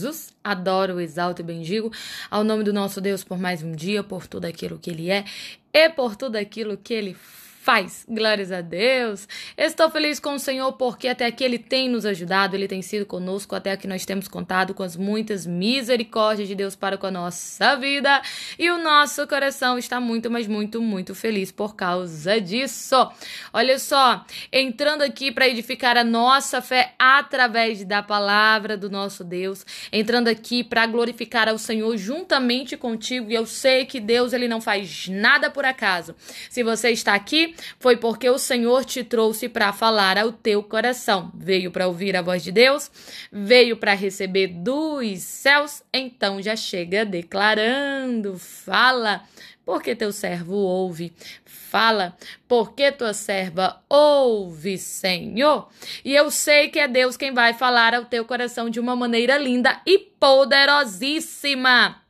Jesus. Adoro, exalto e bendigo ao nome do nosso Deus por mais um dia, por tudo aquilo que Ele é e por tudo aquilo que Ele faz paz, Glórias a Deus. Estou feliz com o Senhor porque até aqui Ele tem nos ajudado, Ele tem sido conosco, até aqui nós temos contado com as muitas misericórdias de Deus para com a nossa vida. E o nosso coração está muito, mas muito, muito feliz por causa disso. Olha só, entrando aqui para edificar a nossa fé através da palavra do nosso Deus, entrando aqui para glorificar ao Senhor juntamente contigo. E eu sei que Deus ele não faz nada por acaso. Se você está aqui, foi porque o Senhor te trouxe para falar ao teu coração. Veio para ouvir a voz de Deus, veio para receber dos céus, então já chega declarando: fala, porque teu servo ouve. Fala, porque tua serva ouve, Senhor. E eu sei que é Deus quem vai falar ao teu coração de uma maneira linda e poderosíssima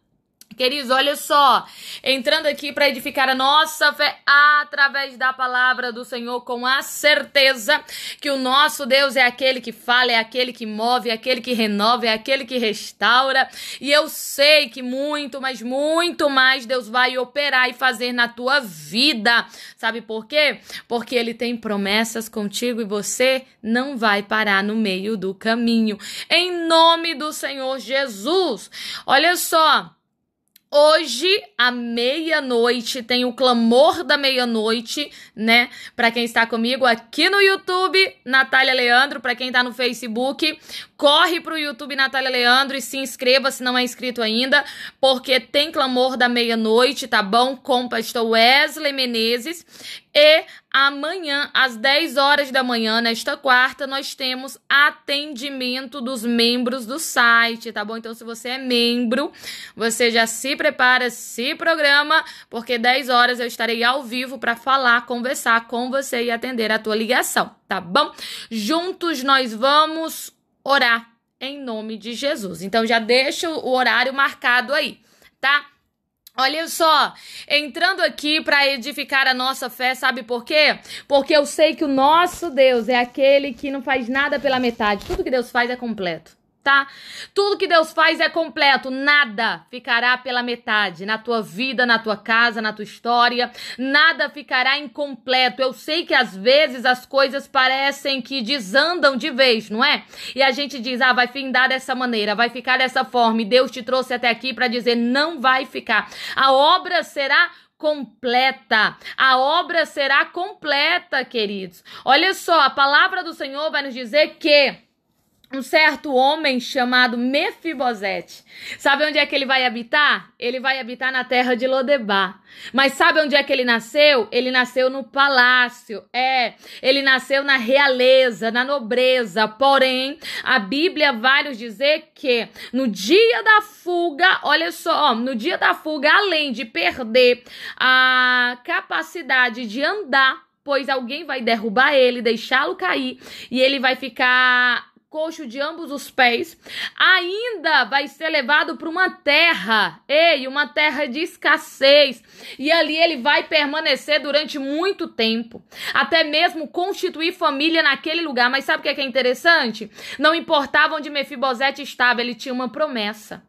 queridos, olha só. Entrando aqui para edificar a nossa fé através da palavra do Senhor, com a certeza que o nosso Deus é aquele que fala, é aquele que move, é aquele que renova, é aquele que restaura. E eu sei que muito, mas muito mais Deus vai operar e fazer na tua vida. Sabe por quê? Porque Ele tem promessas contigo e você não vai parar no meio do caminho. Em nome do Senhor Jesus. Olha só. Hoje, à meia-noite, tem o clamor da meia-noite, né? Para quem está comigo aqui no YouTube, Natália Leandro. Para quem está no Facebook, corre pro YouTube Natália Leandro e se inscreva se não é inscrito ainda, porque tem clamor da meia-noite, tá bom? Com o pastor Wesley Menezes. E Amanhã, às 10 horas da manhã, nesta quarta, nós temos atendimento dos membros do site, tá bom? Então, se você é membro, você já se prepara, se programa, porque 10 horas eu estarei ao vivo para falar, conversar com você e atender a tua ligação, tá bom? Juntos nós vamos orar em nome de Jesus. Então, já deixa o horário marcado aí, tá? Olha só, entrando aqui para edificar a nossa fé, sabe por quê? Porque eu sei que o nosso Deus é aquele que não faz nada pela metade. Tudo que Deus faz é completo tá? Tudo que Deus faz é completo, nada ficará pela metade na tua vida, na tua casa, na tua história, nada ficará incompleto. Eu sei que às vezes as coisas parecem que desandam de vez, não é? E a gente diz: "Ah, vai findar dessa maneira, vai ficar dessa forma". E Deus te trouxe até aqui para dizer: "Não vai ficar". A obra será completa. A obra será completa, queridos. Olha só, a palavra do Senhor vai nos dizer que um certo homem chamado Mefibosete. Sabe onde é que ele vai habitar? Ele vai habitar na terra de Lodebar. Mas sabe onde é que ele nasceu? Ele nasceu no palácio. É, ele nasceu na realeza, na nobreza. Porém, a Bíblia vai nos dizer que no dia da fuga, olha só, ó, no dia da fuga, além de perder a capacidade de andar, pois alguém vai derrubar ele, deixá-lo cair, e ele vai ficar coxo de ambos os pés, ainda vai ser levado para uma terra, ei, uma terra de escassez, e ali ele vai permanecer durante muito tempo, até mesmo constituir família naquele lugar. Mas sabe o que é, que é interessante? Não importava onde Mefibosete estava, ele tinha uma promessa.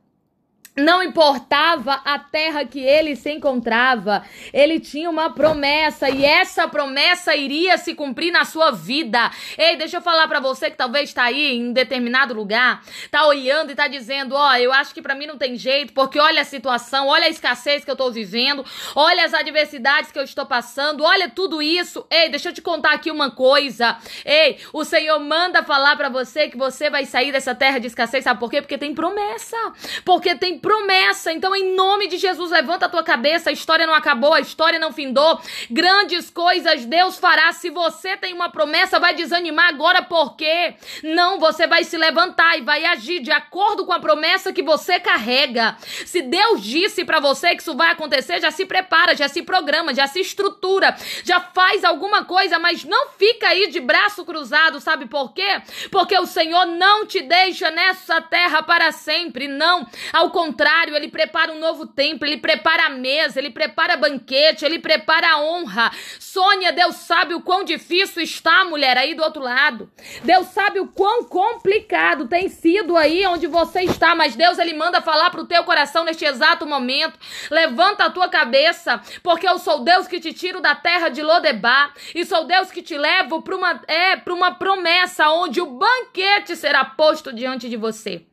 Não importava a terra que ele se encontrava, ele tinha uma promessa e essa promessa iria se cumprir na sua vida. Ei, deixa eu falar para você que talvez está aí em determinado lugar, tá olhando e tá dizendo: Ó, oh, eu acho que para mim não tem jeito, porque olha a situação, olha a escassez que eu tô vivendo, olha as adversidades que eu estou passando, olha tudo isso. Ei, deixa eu te contar aqui uma coisa. Ei, o Senhor manda falar para você que você vai sair dessa terra de escassez, sabe por quê? Porque tem promessa, porque tem promessa. Então, em nome de Jesus, levanta a tua cabeça. A história não acabou, a história não findou. Grandes coisas Deus fará. Se você tem uma promessa, vai desanimar agora, porque não, você vai se levantar e vai agir de acordo com a promessa que você carrega. Se Deus disse para você que isso vai acontecer, já se prepara, já se programa, já se estrutura, já faz alguma coisa, mas não fica aí de braço cruzado, sabe por quê? Porque o Senhor não te deixa nessa terra para sempre, não. Ao contrário, contrário, ele prepara um novo templo, ele prepara a mesa, ele prepara banquete, ele prepara a honra. Sônia, Deus sabe o quão difícil está a mulher aí do outro lado. Deus sabe o quão complicado tem sido aí onde você está, mas Deus ele manda falar pro teu coração neste exato momento. Levanta a tua cabeça, porque eu sou Deus que te tiro da terra de Lodebar e sou Deus que te levo para uma é para uma promessa onde o banquete será posto diante de você.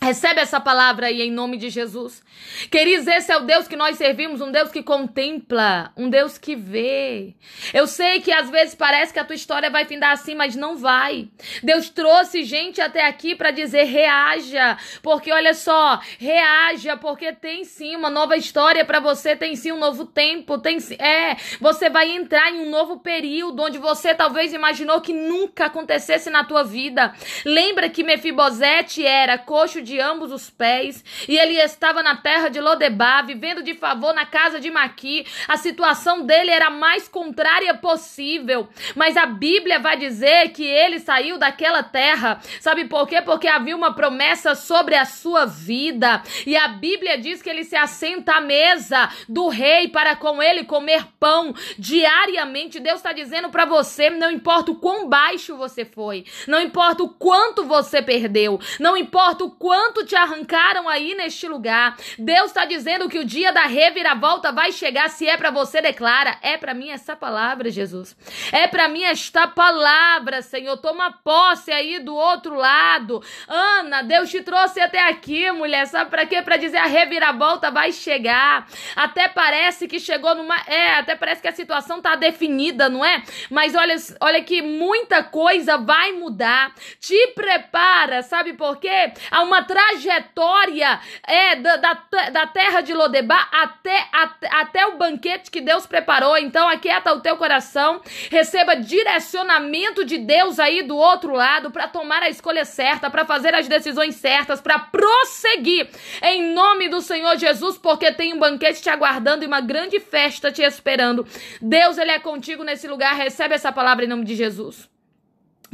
Recebe essa palavra aí em nome de Jesus. Queridos, esse é o Deus que nós servimos, um Deus que contempla, um Deus que vê. Eu sei que às vezes parece que a tua história vai findar assim, mas não vai. Deus trouxe gente até aqui para dizer reaja, porque olha só, reaja, porque tem sim uma nova história para você, tem sim um novo tempo, tem é, você vai entrar em um novo período onde você talvez imaginou que nunca acontecesse na tua vida. Lembra que Mefibosete era coxo de de ambos os pés, e ele estava na terra de Lodebá, vivendo de favor na casa de Maqui. A situação dele era a mais contrária possível, mas a Bíblia vai dizer que ele saiu daquela terra. Sabe por quê? Porque havia uma promessa sobre a sua vida, e a Bíblia diz que ele se assenta à mesa do rei para com ele comer pão diariamente. Deus está dizendo para você, não importa o quão baixo você foi, não importa o quanto você perdeu, não importa o quanto quanto te arrancaram aí neste lugar. Deus está dizendo que o dia da reviravolta vai chegar. Se é para você, declara. É para mim essa palavra, Jesus. É para mim esta palavra, Senhor. Toma posse aí do outro lado. Ana, Deus te trouxe até aqui, mulher. Sabe para quê? Para dizer a reviravolta vai chegar. Até parece que chegou numa. É, até parece que a situação tá definida, não é? Mas olha, olha que muita coisa vai mudar. Te prepara, sabe por quê? Há uma trajetória é, da, da, da terra de Lodebar até, até, até o banquete que Deus preparou. Então, aquieta o teu coração, receba direcionamento de Deus aí do outro lado para tomar a escolha certa, para fazer as decisões certas, para prosseguir em nome do Senhor Jesus, porque tem um banquete te aguardando e uma grande festa te esperando. Deus, Ele é contigo nesse lugar. Recebe essa palavra em nome de Jesus.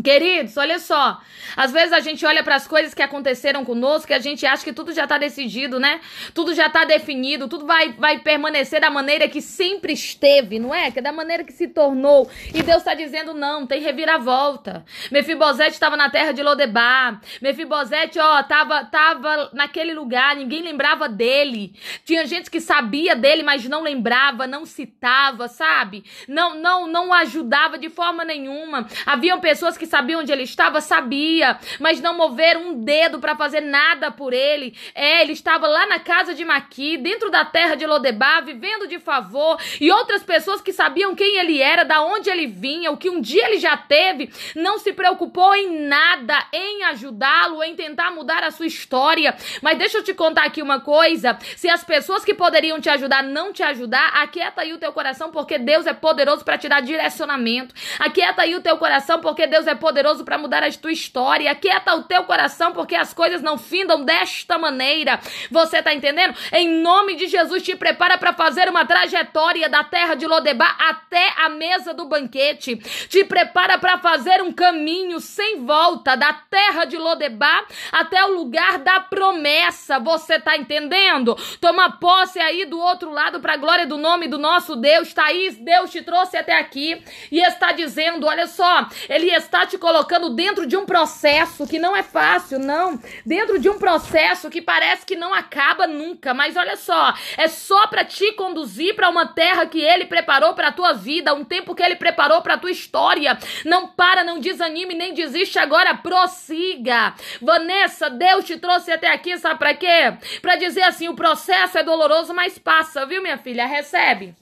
Queridos, olha só. Às vezes a gente olha para as coisas que aconteceram conosco e a gente acha que tudo já está decidido, né? Tudo já está definido, tudo vai, vai permanecer da maneira que sempre esteve, não é? Que é da maneira que se tornou. E Deus está dizendo: não, tem reviravolta. Mefibosete estava na terra de Lodebar. Mefibosete, ó, tava, tava naquele lugar, ninguém lembrava dele. Tinha gente que sabia dele, mas não lembrava, não citava, sabe? Não, não, não ajudava de forma nenhuma. Haviam pessoas que que sabia onde ele estava? Sabia, mas não moveram um dedo para fazer nada por ele. É, ele estava lá na casa de Maqui, dentro da terra de Lodebar, vivendo de favor, e outras pessoas que sabiam quem ele era, da onde ele vinha, o que um dia ele já teve, não se preocupou em nada, em ajudá-lo, em tentar mudar a sua história. Mas deixa eu te contar aqui uma coisa: se as pessoas que poderiam te ajudar não te ajudar, aquieta aí o teu coração, porque Deus é poderoso para te dar direcionamento. Aquieta aí o teu coração, porque Deus é é poderoso para mudar a tua história. Aquieta o teu coração, porque as coisas não findam desta maneira. Você tá entendendo? Em nome de Jesus, te prepara para fazer uma trajetória da terra de Lodebar até a mesa do banquete. Te prepara para fazer um caminho sem volta da terra de Lodebar até o lugar da promessa. Você tá entendendo? Toma posse aí do outro lado para a glória do nome do nosso Deus. Thaís, Deus te trouxe até aqui e está dizendo: olha só, ele está te colocando dentro de um processo que não é fácil, não. Dentro de um processo que parece que não acaba nunca. Mas olha só, é só para te conduzir para uma terra que ele preparou para tua vida, um tempo que ele preparou para tua história. Não para, não desanime, nem desiste agora, prossiga. Vanessa, Deus te trouxe até aqui, sabe para quê? Para dizer assim, o processo é doloroso, mas passa, viu minha filha? Recebe.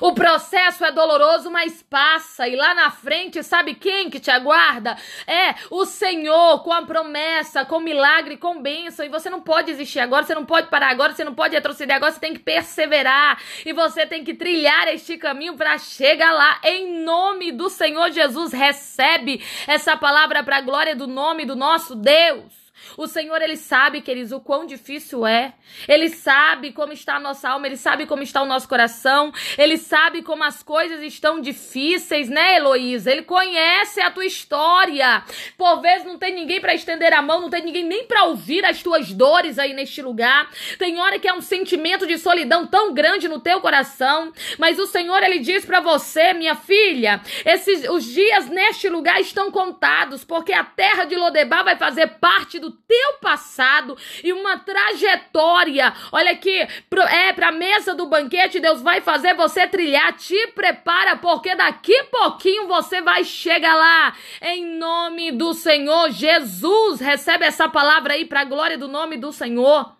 O processo é doloroso, mas passa. E lá na frente, sabe quem que te aguarda? É o Senhor, com a promessa, com milagre, com bênção. E você não pode existir agora, você não pode parar agora, você não pode retroceder agora, você tem que perseverar. E você tem que trilhar este caminho para chegar lá. Em nome do Senhor Jesus, recebe essa palavra para a glória do nome do nosso Deus. O Senhor, Ele sabe, queridos, o quão difícil é. Ele sabe como está a nossa alma, Ele sabe como está o nosso coração, Ele sabe como as coisas estão difíceis, né, Heloísa? Ele conhece a tua história. Por vezes não tem ninguém para estender a mão, não tem ninguém nem para ouvir as tuas dores aí neste lugar. Tem hora que é um sentimento de solidão tão grande no teu coração, mas o Senhor, Ele diz para você, minha filha, esses, os dias neste lugar estão contados, porque a terra de Lodebar vai fazer parte do do teu passado e uma trajetória. Olha aqui, pro, é para mesa do banquete, Deus vai fazer você trilhar. Te prepara, porque daqui pouquinho você vai chegar lá. Em nome do Senhor Jesus, recebe essa palavra aí para glória do nome do Senhor.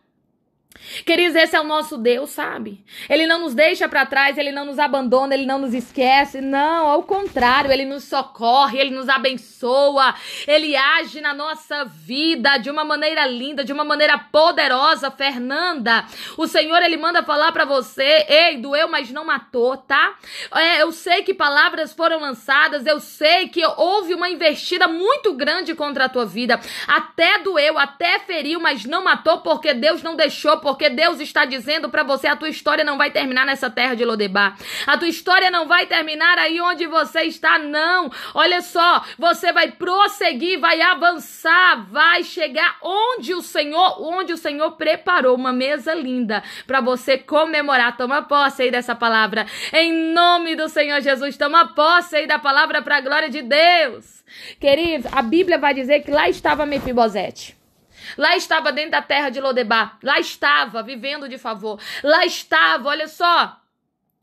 Queridos, esse é o nosso Deus, sabe? Ele não nos deixa para trás, ele não nos abandona, ele não nos esquece. Não, ao contrário, ele nos socorre, ele nos abençoa, ele age na nossa vida de uma maneira linda, de uma maneira poderosa, Fernanda. O Senhor ele manda falar para você: "Ei, doeu, mas não matou", tá? É, eu sei que palavras foram lançadas, eu sei que houve uma investida muito grande contra a tua vida. Até doeu, até feriu, mas não matou porque Deus não deixou porque Deus está dizendo para você: a tua história não vai terminar nessa terra de Lodebar. A tua história não vai terminar aí onde você está, não. Olha só, você vai prosseguir, vai avançar, vai chegar onde o Senhor, onde o Senhor preparou uma mesa linda para você comemorar. Toma posse aí dessa palavra. Em nome do Senhor Jesus, toma posse aí da palavra para a glória de Deus. Queridos, a Bíblia vai dizer que lá estava Mefibosete. Lá estava dentro da terra de Lodebar. Lá estava vivendo de favor. Lá estava, olha só,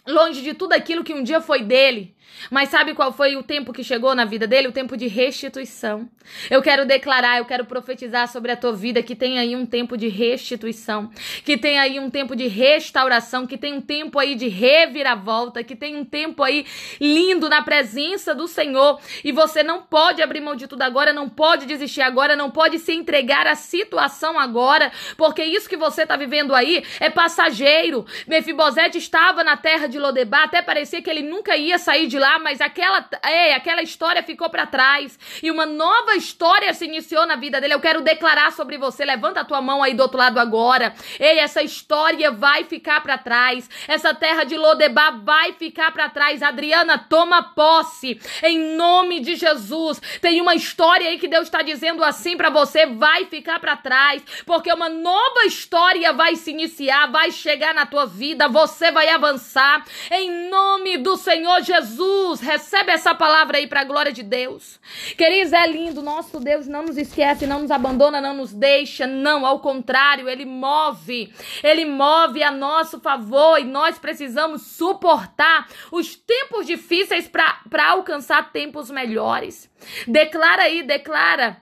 longe de tudo aquilo que um dia foi dele. Mas sabe qual foi o tempo que chegou na vida dele? O tempo de restituição. Eu quero declarar, eu quero profetizar sobre a tua vida que tem aí um tempo de restituição, que tem aí um tempo de restauração, que tem um tempo aí de reviravolta, que tem um tempo aí lindo na presença do Senhor. E você não pode abrir mão de tudo agora, não pode desistir agora, não pode se entregar à situação agora, porque isso que você está vivendo aí é passageiro. Mefibosete estava na terra de Lodebar, até parecia que ele nunca ia sair de lá, mas aquela, ei, aquela história ficou para trás e uma nova história se iniciou na vida dele. Eu quero declarar sobre você. Levanta a tua mão aí do outro lado agora. Ei, essa história vai ficar para trás. Essa terra de Lodebar vai ficar para trás. Adriana, toma posse em nome de Jesus. Tem uma história aí que Deus está dizendo assim para você, vai ficar para trás, porque uma nova história vai se iniciar, vai chegar na tua vida, você vai avançar em nome do Senhor Jesus. Jesus, recebe essa palavra aí para a glória de Deus. Queridos, é lindo, nosso Deus não nos esquece, não nos abandona, não nos deixa, não, ao contrário, ele move. Ele move a nosso favor e nós precisamos suportar os tempos difíceis para alcançar tempos melhores. Declara aí, declara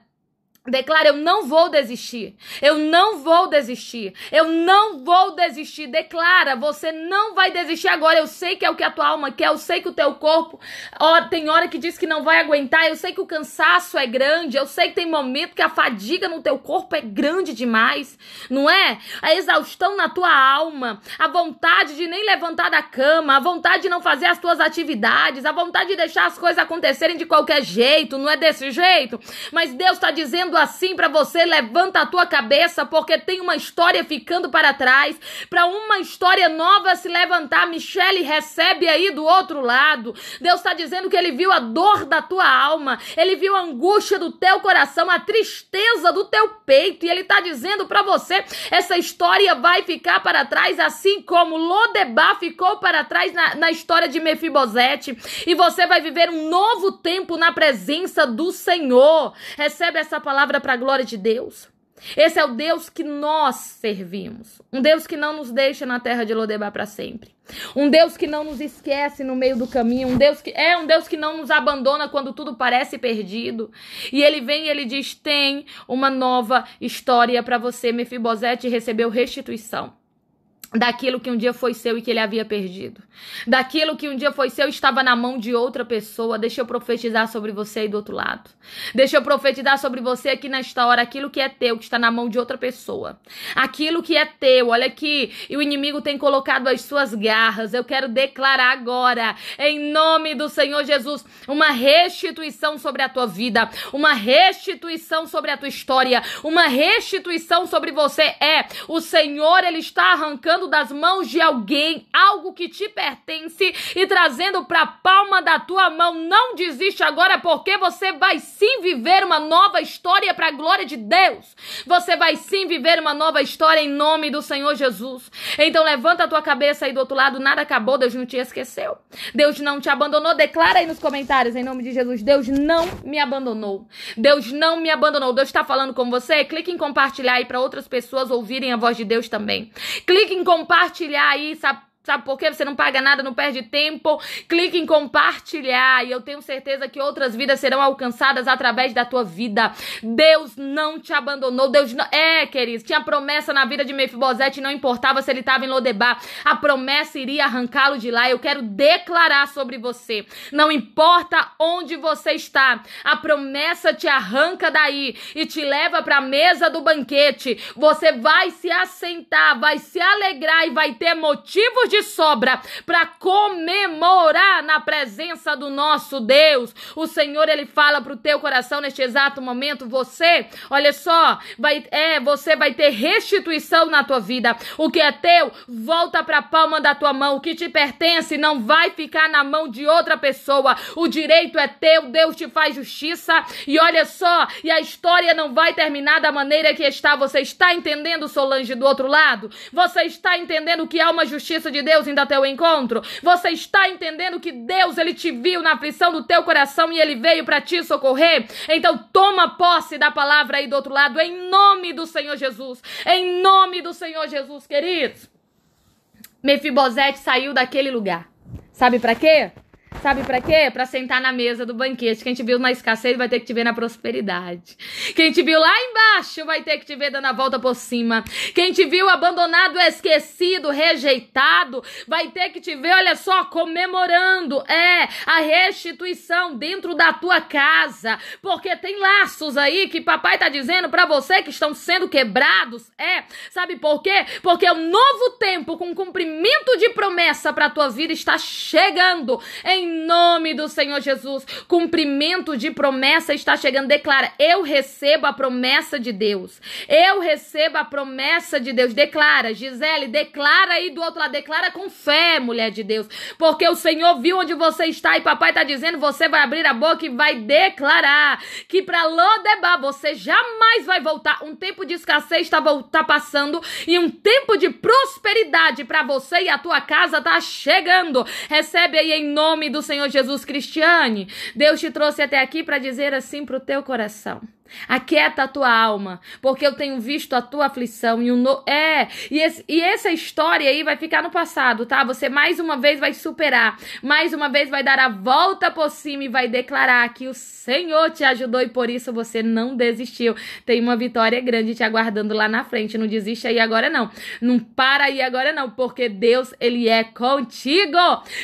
Declara, eu não vou desistir. Eu não vou desistir. Eu não vou desistir. Declara, você não vai desistir agora. Eu sei que é o que a tua alma quer. Eu sei que o teu corpo. Ó, tem hora que diz que não vai aguentar. Eu sei que o cansaço é grande. Eu sei que tem momento que a fadiga no teu corpo é grande demais. Não é? A exaustão na tua alma. A vontade de nem levantar da cama. A vontade de não fazer as tuas atividades. A vontade de deixar as coisas acontecerem de qualquer jeito. Não é desse jeito? Mas Deus está dizendo assim para você, levanta a tua cabeça porque tem uma história ficando para trás, para uma história nova se levantar. Michele recebe aí do outro lado. Deus está dizendo que ele viu a dor da tua alma, ele viu a angústia do teu coração, a tristeza do teu peito e ele está dizendo para você, essa história vai ficar para trás assim como Lodebá ficou para trás na, na história de Mefibosete e você vai viver um novo tempo na presença do Senhor. Recebe essa palavra palavra para a glória de Deus. Esse é o Deus que nós servimos. Um Deus que não nos deixa na terra de Lodebar para sempre. Um Deus que não nos esquece no meio do caminho. Um Deus que é um Deus que não nos abandona quando tudo parece perdido. E ele vem e ele diz: "Tem uma nova história para você, Mefibosete recebeu restituição daquilo que um dia foi seu e que ele havia perdido. Daquilo que um dia foi seu e estava na mão de outra pessoa. Deixa eu profetizar sobre você aí do outro lado. Deixa eu profetizar sobre você aqui nesta hora aquilo que é teu, que está na mão de outra pessoa. Aquilo que é teu, olha aqui, e o inimigo tem colocado as suas garras. Eu quero declarar agora, em nome do Senhor Jesus, uma restituição sobre a tua vida, uma restituição sobre a tua história, uma restituição sobre você é. O Senhor ele está arrancando tirando das mãos de alguém algo que te pertence e trazendo para a palma da tua mão. Não desiste agora, porque você vai sim viver uma nova história para a glória de Deus. Você vai sim viver uma nova história em nome do Senhor Jesus. Então levanta a tua cabeça aí do outro lado, nada acabou, Deus não te esqueceu. Deus não te abandonou. Declara aí nos comentários em nome de Jesus, Deus não me abandonou. Deus não me abandonou. Deus está falando com você. Clique em compartilhar aí para outras pessoas ouvirem a voz de Deus também. Clique em compartilhar aí, sabe? Sabe por quê? Você não paga nada, não perde tempo. Clique em compartilhar e eu tenho certeza que outras vidas serão alcançadas através da tua vida. Deus não te abandonou. Deus não... É, queridos, tinha promessa na vida de Mefibosete, não importava se ele estava em Lodebar. A promessa iria arrancá-lo de lá. Eu quero declarar sobre você. Não importa onde você está, a promessa te arranca daí e te leva para a mesa do banquete. Você vai se assentar, vai se alegrar e vai ter motivos de sobra para comemorar na presença do nosso Deus. O Senhor ele fala pro teu coração neste exato momento, você, olha só, vai é, você vai ter restituição na tua vida. O que é teu volta para a palma da tua mão. O que te pertence não vai ficar na mão de outra pessoa. O direito é teu, Deus te faz justiça. E olha só, e a história não vai terminar da maneira que está. Você está entendendo, Solange, do outro lado? Você está entendendo que há uma justiça de de Deus indo até o encontro? Você está entendendo que Deus ele te viu na aflição do teu coração e ele veio para te socorrer? Então toma posse da palavra aí do outro lado em nome do Senhor Jesus. Em nome do Senhor Jesus, queridos. Mefibosete saiu daquele lugar. Sabe para quê? Sabe para quê? Para sentar na mesa do banquete. Quem te viu na escassez vai ter que te ver na prosperidade. Quem te viu lá embaixo vai ter que te ver dando a volta por cima. Quem te viu abandonado, esquecido, rejeitado, vai ter que te ver, olha só, comemorando. É a restituição dentro da tua casa, porque tem laços aí que papai tá dizendo para você que estão sendo quebrados. É, sabe por quê? Porque o um novo tempo com cumprimento de promessa para tua vida está chegando. Em em nome do Senhor Jesus, cumprimento de promessa está chegando. Declara: Eu recebo a promessa de Deus. Eu recebo a promessa de Deus. Declara, Gisele, declara aí do outro lado. Declara com fé, mulher de Deus. Porque o Senhor viu onde você está e papai está dizendo: Você vai abrir a boca e vai declarar que para Lodebar você jamais vai voltar. Um tempo de escassez está tá passando e um tempo de prosperidade para você e a tua casa está chegando. Recebe aí em nome do Senhor Jesus Cristiane, Deus te trouxe até aqui para dizer assim para o teu coração: Aquieta a tua alma, porque eu tenho visto a tua aflição e o no... é, e, esse, e essa história aí vai ficar no passado, tá? Você mais uma vez vai superar, mais uma vez vai dar a volta por cima e vai declarar que o Senhor te ajudou e por isso você não desistiu. Tem uma vitória grande te aguardando lá na frente, não desiste aí agora não. Não para aí agora não, porque Deus ele é contigo.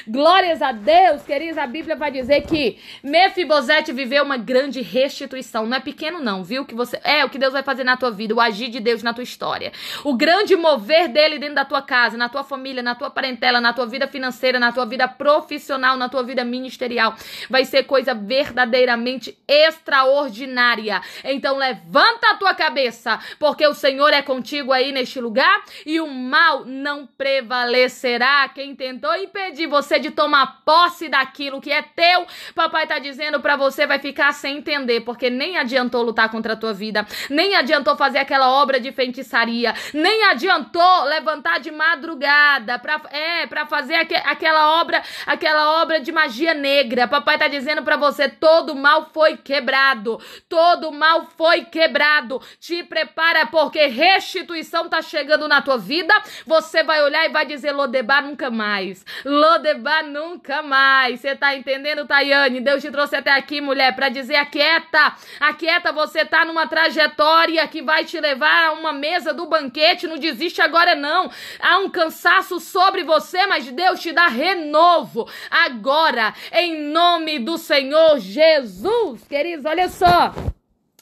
Glórias a Deus, queridos, a Bíblia vai dizer que Mefibosete viveu uma grande restituição, não é pequeno pequeno não, viu? Que você é o que Deus vai fazer na tua vida, o agir de Deus na tua história. O grande mover dele dentro da tua casa, na tua família, na tua parentela, na tua vida financeira, na tua vida profissional, na tua vida ministerial, vai ser coisa verdadeiramente extraordinária. Então levanta a tua cabeça, porque o Senhor é contigo aí neste lugar e o mal não prevalecerá. Quem tentou impedir você de tomar posse daquilo que é teu, papai tá dizendo para você vai ficar sem entender, porque nem adiantou lutar contra a tua vida, nem adiantou fazer aquela obra de feitiçaria, nem adiantou levantar de madrugada para é, para fazer aqu aquela obra, aquela obra de magia negra. Papai tá dizendo para você, todo mal foi quebrado. Todo mal foi quebrado. Te prepara porque restituição tá chegando na tua vida. Você vai olhar e vai dizer Lodebar nunca mais. Lodebar nunca mais. Você tá entendendo, Tayane? Deus te trouxe até aqui, mulher, para dizer aquieta, aquieta você tá numa trajetória que vai te levar a uma mesa do banquete, não desiste agora não. Há um cansaço sobre você, mas Deus te dá renovo agora, em nome do Senhor Jesus. Queridos, olha só.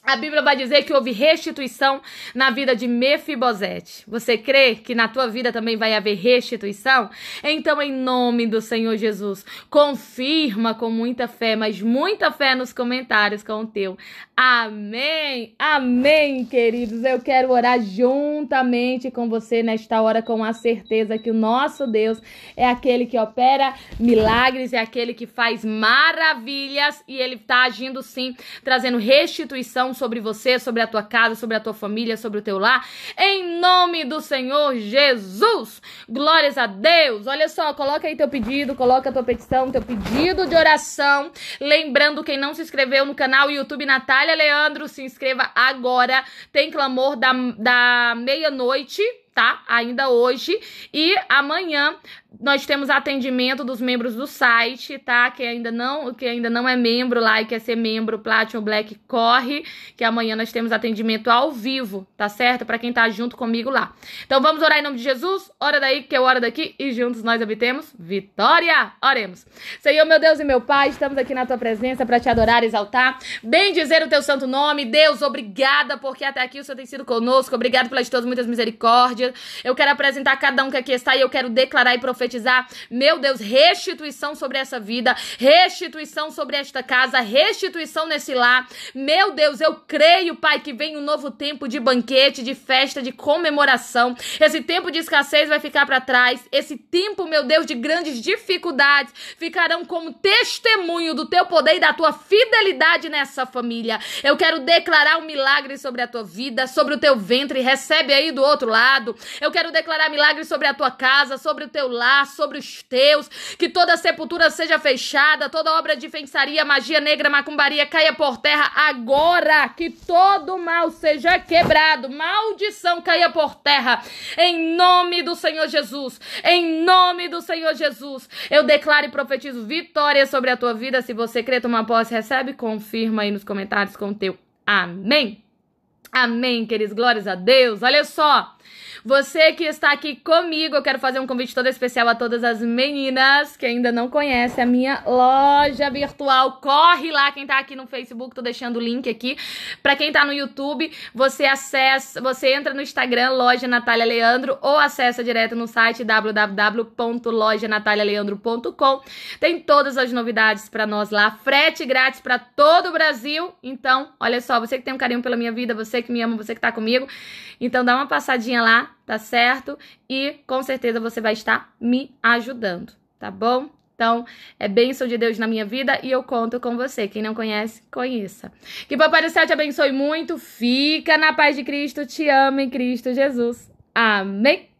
A Bíblia vai dizer que houve restituição na vida de Mefibosete. Você crê que na tua vida também vai haver restituição? Então, em nome do Senhor Jesus, confirma com muita fé, mas muita fé nos comentários com o teu. Amém. Amém, queridos. Eu quero orar juntamente com você nesta hora com a certeza que o nosso Deus é aquele que opera milagres, é aquele que faz maravilhas e ele está agindo sim, trazendo restituição sobre você, sobre a tua casa, sobre a tua família, sobre o teu lar. Em nome do Senhor Jesus. Glórias a Deus. Olha só, coloca aí teu pedido, coloca a tua petição, teu pedido de oração. Lembrando, quem não se inscreveu no canal YouTube Natália Leandro, se inscreva agora. Tem clamor da, da meia-noite tá? Ainda hoje. E amanhã nós temos atendimento dos membros do site, tá? Que ainda não, que ainda não é membro lá e quer ser membro Platinum Black corre, que amanhã nós temos atendimento ao vivo, tá certo? Para quem tá junto comigo lá. Então vamos orar em nome de Jesus. hora daí que eu é ora daqui e juntos nós obtemos vitória. Oremos. Senhor, meu Deus e meu Pai, estamos aqui na tua presença para te adorar, exaltar, bem dizer o teu santo nome. Deus, obrigada porque até aqui o Senhor tem sido conosco. Obrigado pelas tuas muitas misericórdias dia. Eu quero apresentar cada um que aqui está e eu quero declarar e profetizar, meu Deus, restituição sobre essa vida, restituição sobre esta casa, restituição nesse lar. Meu Deus, eu creio, Pai, que vem um novo tempo de banquete, de festa, de comemoração. Esse tempo de escassez vai ficar para trás. Esse tempo, meu Deus, de grandes dificuldades ficarão como testemunho do teu poder e da tua fidelidade nessa família. Eu quero declarar um milagre sobre a tua vida, sobre o teu ventre. Recebe aí do outro lado. Eu quero declarar milagres sobre a tua casa, sobre o teu lar, sobre os teus. Que toda sepultura seja fechada, toda obra de feitiçaria, magia negra, macumbaria caia por terra agora. Que todo mal seja quebrado, maldição caia por terra. Em nome do Senhor Jesus, em nome do Senhor Jesus, eu declaro e profetizo vitória sobre a tua vida. Se você crê, toma posse, recebe, confirma aí nos comentários com o teu amém. Amém, queridos. Glórias a Deus. Olha só. Você que está aqui comigo, eu quero fazer um convite todo especial a todas as meninas que ainda não conhecem a minha loja virtual. Corre lá, quem está aqui no Facebook, tô deixando o link aqui. Para quem está no YouTube, você acessa, você entra no Instagram loja Natália Leandro ou acessa direto no site www.lojanatalialeandro.com. Tem todas as novidades para nós lá, frete grátis para todo o Brasil. Então, olha só, você que tem um carinho pela minha vida, você que me ama, você que está comigo, então dá uma passadinha lá, tá certo? E com certeza você vai estar me ajudando, tá bom? Então, é bênção de Deus na minha vida e eu conto com você. Quem não conhece, conheça. Que Papai do Céu te abençoe muito. Fica na paz de Cristo. Te amo em Cristo Jesus. Amém.